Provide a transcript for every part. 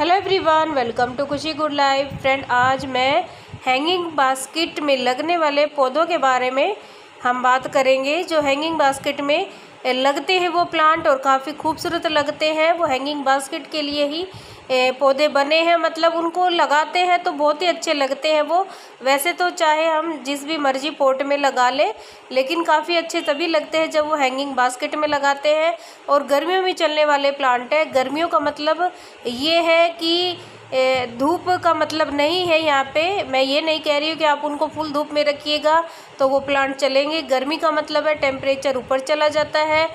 hello everyone welcome to Khushi good life friend आज मैं hanging basket में लगने वाले पौधों के बारे में हम बात करेंगे जो हैंगिंग बास्केट में लगते हैं वो प्लांट और काफ़ी खूबसूरत लगते हैं वो हैंगिंग बास्केट के लिए ही पौधे बने हैं मतलब उनको लगाते हैं तो बहुत ही अच्छे लगते हैं वो वैसे तो चाहे हम जिस भी मर्जी पोट में लगा लें लेकिन काफ़ी अच्छे तभी लगते हैं जब वो हैंगिंग बास्केट में लगाते हैं और गर्मियों में चलने वाले प्लांट है गर्मियों का मतलब ये है कि धूप का मतलब नहीं है यहाँ पे मैं ये नहीं कह रही हूँ कि आप उनको फुल धूप में रखिएगा तो वो प्लांट चलेंगे गर्मी का मतलब है टेम्परेचर ऊपर चला जाता है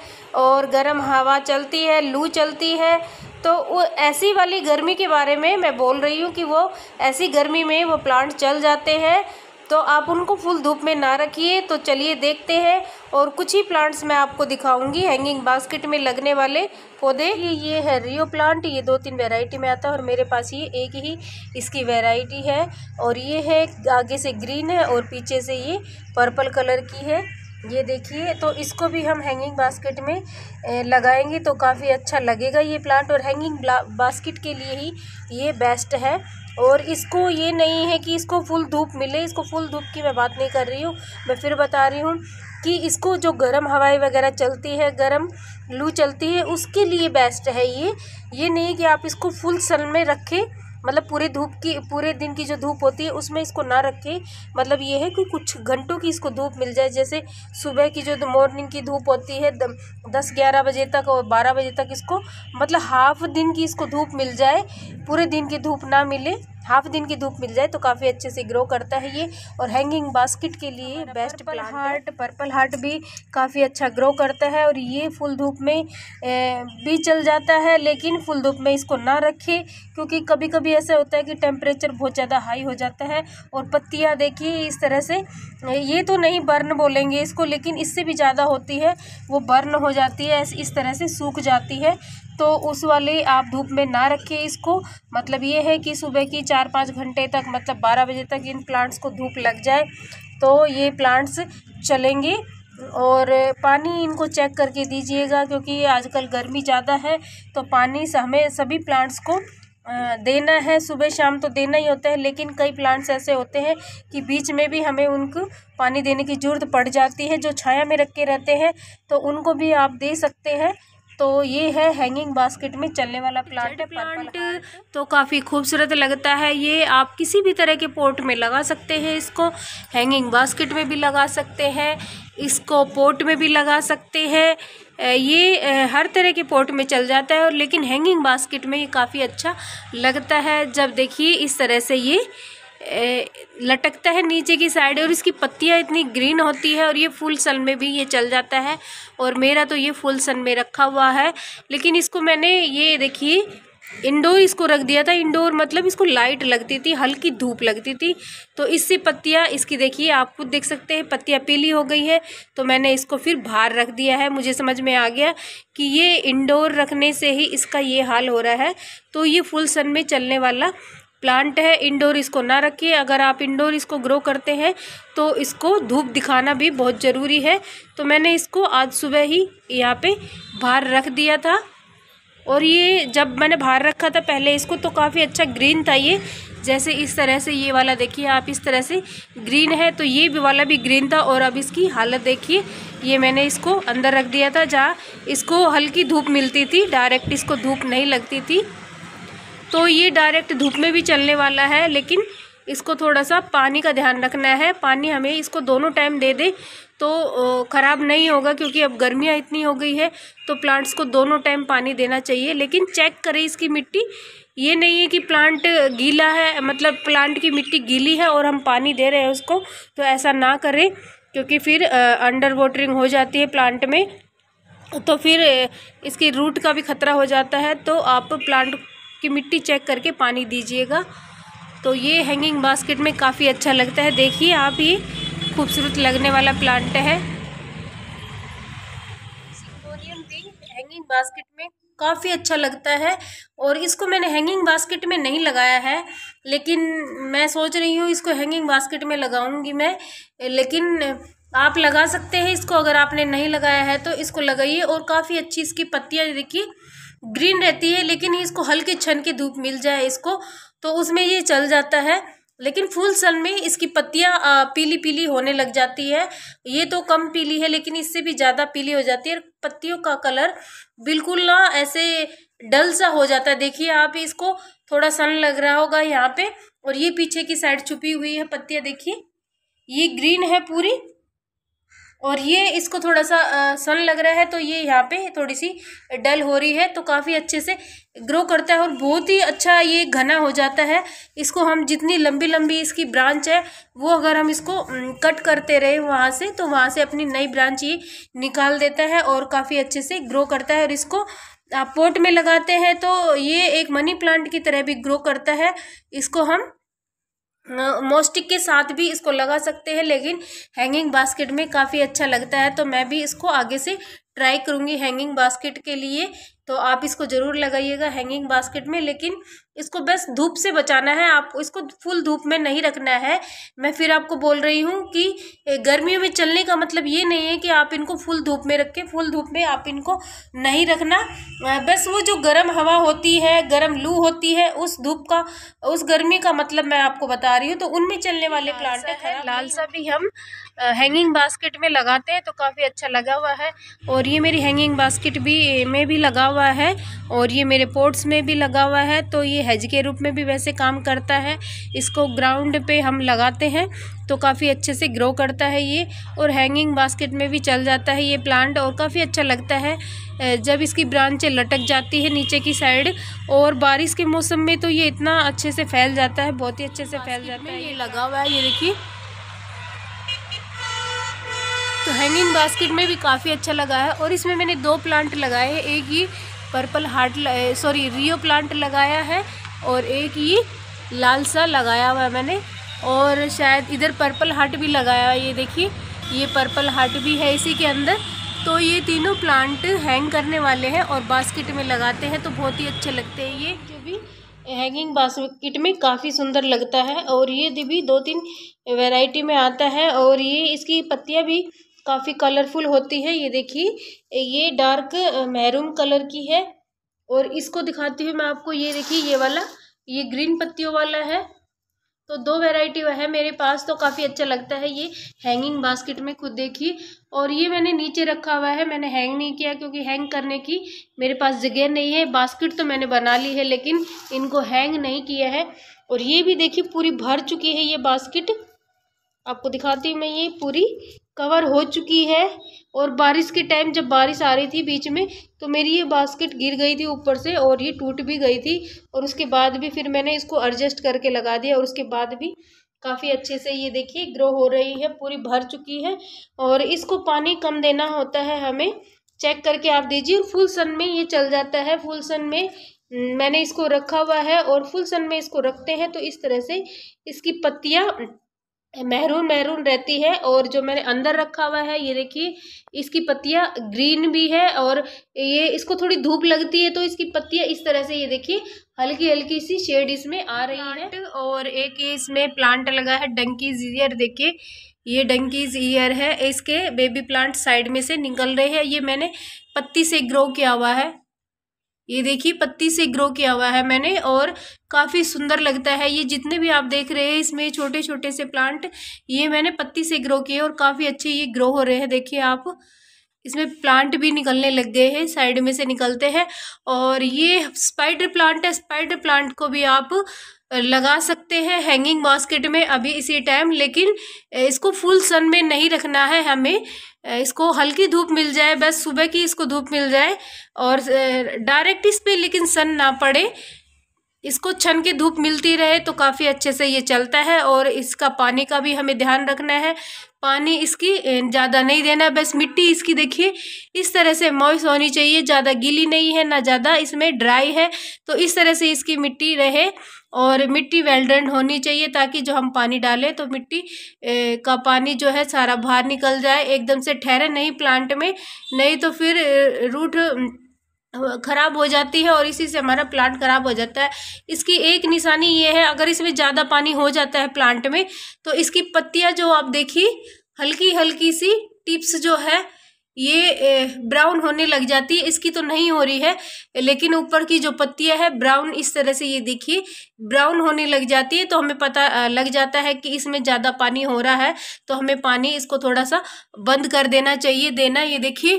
और गर्म हवा चलती है लू चलती है तो वो ऐसी वाली गर्मी के बारे में मैं बोल रही हूँ कि वो ऐसी गर्मी में वो प्लांट चल जाते हैं तो आप उनको फुल धूप में ना रखिए तो चलिए देखते हैं और कुछ ही प्लांट्स मैं आपको दिखाऊंगी हैंगिंग बास्केट में लगने वाले पौधे ये है रियो प्लांट ये दो तीन वैरायटी में आता है और मेरे पास ये एक ही इसकी वैरायटी है और ये है आगे से ग्रीन है और पीछे से ये पर्पल कलर की है ये देखिए तो इसको भी हम हैंगिंग बास्केट में लगाएंगे तो काफ़ी अच्छा लगेगा ये प्लांट और हैंगिंग बास्केट के लिए ही ये बेस्ट है और इसको ये नहीं है कि इसको फुल धूप मिले इसको फुल धूप की मैं बात नहीं कर रही हूँ मैं फिर बता रही हूँ कि इसको जो गर्म हवाएं वगैरह चलती है गर्म लू चलती है उसके लिए बेस्ट है ये ये नहीं कि आप इसको फुल सन में रखें मतलब पूरे धूप की पूरे दिन की जो धूप होती है उसमें इसको ना रखें मतलब ये है कि कुछ घंटों की इसको धूप मिल जाए जैसे सुबह की जो मॉर्निंग की धूप होती है दस ग्यारह बजे तक और बारह बजे तक इसको मतलब हाफ दिन की इसको धूप मिल जाए पूरे दिन की धूप ना मिले हाफ दिन की धूप मिल जाए तो काफ़ी अच्छे से ग्रो करता है ये और हैंगिंग बास्केट के लिए best purple heart purple heart भी काफ़ी अच्छा ग्रो करता है और ये फुल धूप में भी चल जाता है लेकिन फुल धूप में इसको ना रखें क्योंकि कभी कभी ऐसा होता है कि टेम्परेचर बहुत ज़्यादा हाई हो जाता है और पत्तियाँ देखिए इस तरह से ये तो नहीं बर्न बोलेंगे इसको लेकिन इससे भी ज़्यादा होती है वो बर्न हो जाती है इस तरह से सूख जाती है तो उस वाले आप धूप में ना रखिए इसको मतलब ये है कि सुबह की चार पाँच घंटे तक मतलब बारह बजे तक इन प्लांट्स को धूप लग जाए तो ये प्लांट्स चलेंगे और पानी इनको चेक करके दीजिएगा क्योंकि आजकल गर्मी ज़्यादा है तो पानी हमें सभी प्लांट्स को देना है सुबह शाम तो देना ही होता है लेकिन कई प्लांट्स ऐसे होते हैं कि बीच में भी हमें उनको पानी देने की ज़रूरत पड़ जाती है जो छाया में रख के रहते हैं तो उनको भी आप दे सकते हैं तो ये है हैंगिंग बास्केट में चलने वाला प्लांट है प्लांट तो काफ़ी खूबसूरत लगता है ये आप किसी भी तरह के पोर्ट में लगा सकते हैं इसको हैंगिंग बास्केट में भी लगा सकते हैं इसको पोर्ट में भी लगा सकते हैं ये हर तरह के पोर्ट में चल जाता है और लेकिन हैंगिंग बास्केट में ये काफ़ी अच्छा लगता है जब देखिए इस तरह से ये लटकता है नीचे की साइड और इसकी पत्तियाँ इतनी ग्रीन होती है और ये फुल सन में भी ये चल जाता है और मेरा तो ये फुल सन में रखा हुआ है लेकिन इसको मैंने ये देखिए इंडोर इसको रख दिया था इंडोर मतलब इसको लाइट लगती थी हल्की धूप लगती थी तो इससे पत्तियाँ इसकी देखिए आप खुद देख सकते हैं पत्तियाँ पीली हो गई है तो मैंने इसको फिर बाहर रख दिया है मुझे समझ में आ गया कि ये इंडोर रखने से ही इसका ये हाल हो रहा है तो ये फुल सन में चलने वाला प्लांट है इंडोर इसको ना रखिए अगर आप इंडोर इसको ग्रो करते हैं तो इसको धूप दिखाना भी बहुत ज़रूरी है तो मैंने इसको आज सुबह ही यहाँ पे बाहर रख दिया था और ये जब मैंने बाहर रखा था पहले इसको तो काफ़ी अच्छा ग्रीन था ये जैसे इस तरह से ये वाला देखिए आप इस तरह से ग्रीन है तो ये भी वाला भी ग्रीन था और अब इसकी हालत देखिए ये मैंने इसको अंदर रख दिया था जहाँ इसको हल्की धूप मिलती थी डायरेक्ट इसको धूप नहीं लगती थी तो ये डायरेक्ट धूप में भी चलने वाला है लेकिन इसको थोड़ा सा पानी का ध्यान रखना है पानी हमें इसको दोनों टाइम दे दे तो ख़राब नहीं होगा क्योंकि अब गर्मियाँ इतनी हो गई है तो प्लांट्स को दोनों टाइम पानी देना चाहिए लेकिन चेक करें इसकी मिट्टी ये नहीं है कि प्लांट गीला है मतलब प्लांट की मिट्टी गीली है और हम पानी दे रहे हैं उसको तो ऐसा ना करें क्योंकि फिर अंडर वाटरिंग हो जाती है प्लांट में तो फिर इसकी रूट का भी खतरा हो जाता है तो आप प्लांट उसकी मिट्टी चेक करके पानी दीजिएगा तो ये हैंगिंग बास्केट में काफ़ी अच्छा लगता है देखिए आप ये खूबसूरत लगने वाला प्लांट है हैंगिंग बास्केट में काफ़ी अच्छा लगता है और इसको मैंने हैंगिंग बास्केट में नहीं लगाया है लेकिन मैं सोच रही हूँ इसको हैंगिंग बास्केट में लगाऊंगी मैं लेकिन आप लगा सकते हैं इसको अगर आपने नहीं लगाया है तो इसको लगाइए और काफ़ी अच्छी इसकी पत्तियाँ देखिए ग्रीन रहती है लेकिन इसको हल्के छन के धूप मिल जाए इसको तो उसमें ये चल जाता है लेकिन फुल सन में इसकी पत्तियाँ पीली पीली होने लग जाती है ये तो कम पीली है लेकिन इससे भी ज़्यादा पीली हो जाती है पत्तियों का कलर बिल्कुल ना ऐसे डल सा हो जाता है देखिए आप इसको थोड़ा सन लग रहा होगा यहाँ पे और ये पीछे की साइड छुपी हुई है पत्तियाँ देखिए ये ग्रीन है पूरी और ये इसको थोड़ा सा सन लग रहा है तो ये यहाँ पे थोड़ी सी डल हो रही है तो काफ़ी अच्छे से ग्रो करता है और बहुत ही अच्छा ये घना हो जाता है इसको हम जितनी लंबी लंबी इसकी ब्रांच है वो अगर हम इसको कट करते रहे वहाँ से तो वहाँ से अपनी नई ब्रांच ये निकाल देता है और काफ़ी अच्छे से ग्रो करता है और इसको आप पोट में लगाते हैं तो ये एक मनी प्लांट की तरह भी ग्रो करता है इसको हम मोस्टिक के साथ भी इसको लगा सकते हैं लेकिन हैंगिंग बास्केट में काफ़ी अच्छा लगता है तो मैं भी इसको आगे से ट्राई करूँगी हैंगिंग बास्केट के लिए तो आप इसको ज़रूर लगाइएगा हैंगिंग बास्केट में लेकिन इसको बस धूप से बचाना है आपको इसको फुल धूप में नहीं रखना है मैं फिर आपको बोल रही हूँ कि गर्मियों में चलने का मतलब ये नहीं है कि आप इनको फुल धूप में रखें फुल धूप में आप इनको नहीं रखना बस वो जो गर्म हवा होती है गर्म लू होती है उस धूप का उस गर्मी का मतलब मैं आपको बता रही हूँ तो उनमें चलने वाले प्लांट है लालसा भी हम हैंगिंग बास्केट में लगाते हैं तो काफ़ी अच्छा लगा हुआ है और ये मेरी हैंगिंग बास्केट भी में भी लगा हुआ है और ये मेरे पोर्ट्स में भी लगा हुआ है तो ये हेज के रूप में भी वैसे काम करता है इसको ग्राउंड पे हम लगाते हैं तो काफ़ी अच्छे से ग्रो करता है ये और हैंगिंग बास्केट में भी चल जाता है ये प्लांट और काफ़ी अच्छा लगता है जब इसकी ब्रांचें लटक जाती है नीचे की साइड और बारिश के मौसम में तो ये इतना अच्छे से फैल जाता है बहुत ही अच्छे से फैल जाता है ये लगा हुआ है ये देखिए तो हैंगिंग बास्केट में भी काफ़ी अच्छा लगा है और इसमें मैंने दो प्लांट लगाए हैं एक ही purple heart sorry Rhoeo plant लगाया है और एक ये लाल सा लगाया हुआ है मैंने और शायद इधर पर्पल हार्ट भी लगाया हुआ ये देखिए ये पर्पल हार्ट भी है इसी के अंदर तो ये तीनों प्लांट हैंग करने वाले हैं और बास्केट में लगाते हैं तो बहुत ही अच्छे लगते हैं ये जो भी हैंगिंग बास्केट में काफ़ी सुंदर लगता है और ये भी दो तीन वैरायटी में आता है और ये इसकी पत्तियाँ भी काफ़ी कलरफुल होती है ये देखिए ये डार्क मैरूम कलर की है और इसको दिखाती हूँ मैं आपको ये देखिए ये वाला ये ग्रीन पत्तियों वाला है तो दो वह है मेरे पास तो काफ़ी अच्छा लगता है ये हैंगिंग बास्केट में खुद देखिए और ये मैंने नीचे रखा हुआ है मैंने हैंग नहीं किया क्योंकि हैंग करने की मेरे पास जगह नहीं है बास्केट तो मैंने बना ली है लेकिन इनको हैंग नहीं किया है और ये भी देखिए पूरी भर चुकी है ये बास्केट आपको दिखाती हूँ मैं ये पूरी कवर हो चुकी है और बारिश के टाइम जब बारिश आ रही थी बीच में तो मेरी ये बास्केट गिर गई थी ऊपर से और ये टूट भी गई थी और उसके बाद भी फिर मैंने इसको एडजस्ट करके लगा दिया और उसके बाद भी काफ़ी अच्छे से ये देखिए ग्रो हो रही है पूरी भर चुकी है और इसको पानी कम देना होता है हमें चेक करके आप दीजिए फुल सन में ये चल जाता है फुल सन में मैंने इसको रखा हुआ है और फुल सन में इसको रखते हैं तो इस तरह से इसकी पत्तियाँ महरून महरून रहती है और जो मैंने अंदर रखा हुआ है ये देखिए इसकी पत्तियाँ ग्रीन भी है और ये इसको थोड़ी धूप लगती है तो इसकी पत्तियाँ इस तरह से ये देखिए हल्की हल्की सी शेड इसमें आ रही है और एक ये इसमें प्लांट लगा है डंकीज ईयर देखिए ये डंकीज ईयर है इसके बेबी प्लांट साइड में से निकल रहे हैं ये मैंने पत्ती से ग्रो किया हुआ है ये देखिए पत्ती से ग्रो किया हुआ है मैंने और काफ़ी सुंदर लगता है ये जितने भी आप देख रहे हैं इसमें छोटे छोटे से प्लांट ये मैंने पत्ती से ग्रो किए और काफ़ी अच्छे ये ग्रो हो रहे हैं देखिए आप इसमें प्लांट भी निकलने लग गए हैं साइड में से निकलते हैं और ये स्पाइडर प्लांट है स्पाइडर प्लांट को भी आप लगा सकते हैं हैंगिंग बास्केट में अभी इसी टाइम लेकिन इसको फुल सन में नहीं रखना है हमें इसको हल्की धूप मिल जाए बस सुबह की इसको धूप मिल जाए और डायरेक्ट इस पर लेकिन सन ना पड़े इसको छन के धूप मिलती रहे तो काफ़ी अच्छे से ये चलता है और इसका पानी का भी हमें ध्यान रखना है पानी इसकी ज़्यादा नहीं देना बस मिट्टी इसकी देखिए इस तरह से मॉइस होनी चाहिए ज़्यादा गीली नहीं है ना ज़्यादा इसमें ड्राई है तो इस तरह से इसकी मिट्टी रहे और मिट्टी वेल्ड्रेंड होनी चाहिए ताकि जो हम पानी डालें तो मिट्टी ए, का पानी जो है सारा बाहर निकल जाए एकदम से ठहरे नहीं प्लांट में नहीं तो फिर रूट ख़राब हो जाती है और इसी से हमारा प्लांट ख़राब हो जाता है इसकी एक निशानी ये है अगर इसमें ज़्यादा पानी हो जाता है प्लांट में तो इसकी पत्तियाँ जो आप देखी हल्की हल्की सी टिप्स जो है ये ब्राउन होने लग जाती है इसकी तो नहीं हो रही है लेकिन ऊपर की जो पत्तियां है ब्राउन इस तरह से ये देखिए ब्राउन होने लग जाती है तो हमें पता लग जाता है कि इसमें ज़्यादा पानी हो रहा है तो हमें पानी इसको थोड़ा सा बंद कर देना चाहिए देना ये देखिए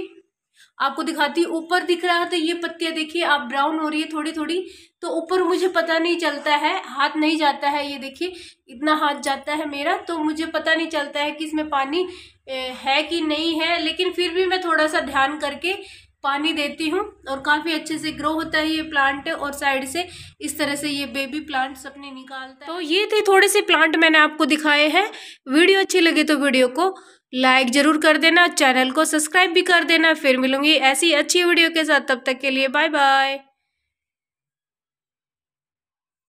आपको दिखाती हूँ ऊपर दिख रहा है तो ये पत्तियाँ देखिए आप ब्राउन हो रही है थोड़ी थोड़ी तो ऊपर मुझे पता नहीं चलता है हाथ नहीं जाता है ये देखिए इतना हाथ जाता है मेरा तो मुझे पता नहीं चलता है कि इसमें पानी है कि नहीं है लेकिन फिर भी मैं थोड़ा सा ध्यान करके पानी देती हूँ और काफ़ी अच्छे से ग्रो होता है ये प्लांट और साइड से इस तरह से ये बेबी प्लांट्स अपने निकालता है तो ये थे थोड़े से प्लांट मैंने आपको दिखाए हैं वीडियो अच्छी लगे तो वीडियो को लाइक जरूर कर देना चैनल को सब्सक्राइब भी कर देना फिर मिलूंगी ऐसी अच्छी वीडियो के साथ तब तक के लिए बाय बाय